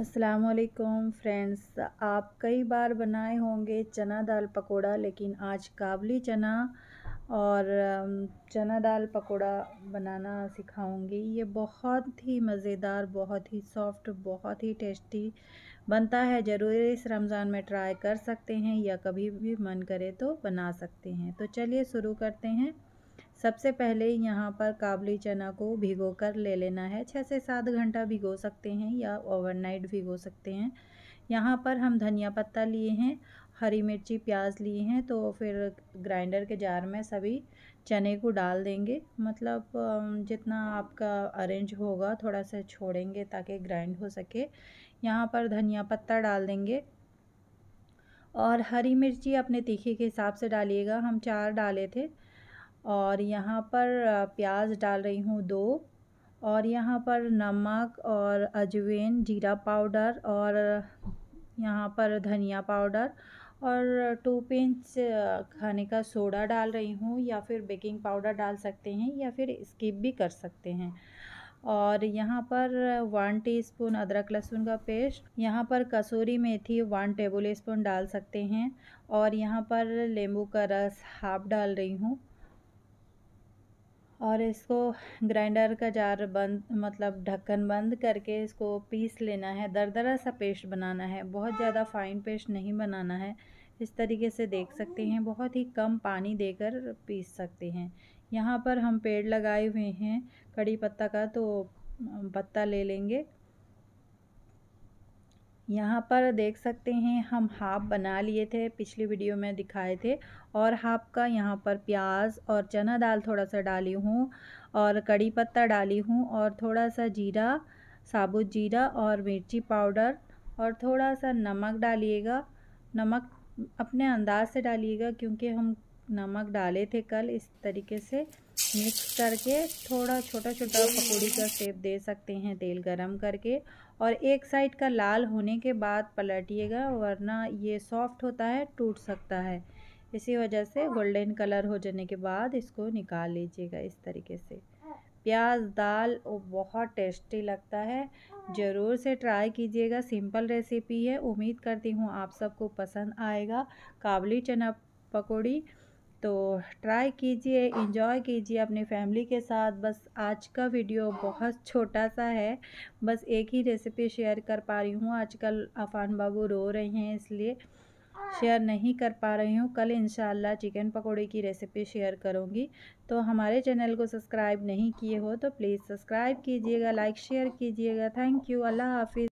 असलकुम फ्रेंड्स आप कई बार बनाए होंगे चना दाल पकोड़ा लेकिन आज काबली चना और चना दाल पकोड़ा बनाना सिखाऊंगी ये बहुत ही मज़ेदार बहुत ही सॉफ्ट बहुत ही टेस्टी बनता है ज़रूर इस रमज़ान में ट्राई कर सकते हैं या कभी भी मन करे तो बना सकते हैं तो चलिए शुरू करते हैं सबसे पहले यहाँ पर काबली चना को भिगो कर ले लेना है छः से सात घंटा भिगो सकते हैं या ओवरनाइट भिगो सकते हैं यहाँ पर हम धनिया पत्ता लिए हैं हरी मिर्ची प्याज लिए हैं तो फिर ग्राइंडर के जार में सभी चने को डाल देंगे मतलब जितना आपका अरेंज होगा थोड़ा सा छोड़ेंगे ताकि ग्राइंड हो सके यहाँ पर धनिया पत्ता डाल देंगे और हरी मिर्ची अपने तीखे के हिसाब से डालिएगा हम चार डाले थे और यहाँ पर प्याज डाल रही हूँ दो और यहाँ पर नमक और अजवाइन जीरा पाउडर और यहाँ पर धनिया पाउडर और टू पिंच खाने का सोडा डाल रही हूँ या फिर बेकिंग पाउडर डाल सकते हैं या फिर स्किप भी कर सकते हैं और यहाँ पर वन टीस्पून अदरक लहसुन का पेस्ट यहाँ पर कसूरी मेथी वन टेबल स्पून डाल सकते हैं और यहाँ पर नींबू का रस हाफ डाल रही हूँ और इसको ग्राइंडर का जार बंद मतलब ढक्कन बंद करके इसको पीस लेना है दरदरा सा पेस्ट बनाना है बहुत ज़्यादा फाइन पेस्ट नहीं बनाना है इस तरीके से देख सकते हैं बहुत ही कम पानी देकर पीस सकते हैं यहाँ पर हम पेड़ लगाए हुए हैं कड़ी पत्ता का तो पत्ता ले लेंगे यहाँ पर देख सकते हैं हम हाफ बना लिए थे पिछली वीडियो में दिखाए थे और हाफ का यहाँ पर प्याज और चना दाल थोड़ा सा डाली हूँ और कड़ी पत्ता डाली हूँ और थोड़ा सा जीरा साबुत जीरा और मिर्ची पाउडर और थोड़ा सा नमक डालिएगा नमक अपने अंदाज से डालिएगा क्योंकि हम नमक डाले थे कल इस तरीके से मिक्स करके थोड़ा छोटा छोटा पकौड़ी का सेप दे सकते हैं तेल गरम करके और एक साइड का लाल होने के बाद पलटिएगा वरना ये सॉफ्ट होता है टूट सकता है इसी वजह से गोल्डन कलर हो जाने के बाद इसको निकाल लीजिएगा इस तरीके से प्याज दाल वो बहुत टेस्टी लगता है ज़रूर से ट्राई कीजिएगा सिंपल रेसिपी है उम्मीद करती हूँ आप सबको पसंद आएगा काबली चना पकौड़ी तो ट्राई कीजिए इंजॉय कीजिए अपनी फैमिली के साथ बस आज का वीडियो बहुत छोटा सा है बस एक ही रेसिपी शेयर कर पा रही हूँ आजकल अफान बाबू रो रहे हैं इसलिए शेयर नहीं कर पा रही हूँ कल इन चिकन पकौड़े की रेसिपी शेयर करूँगी तो हमारे चैनल को सब्सक्राइब नहीं किए हो तो प्लीज़ सब्सक्राइब कीजिएगा लाइक शेयर कीजिएगा थैंक यू अल्लाह हाफिज़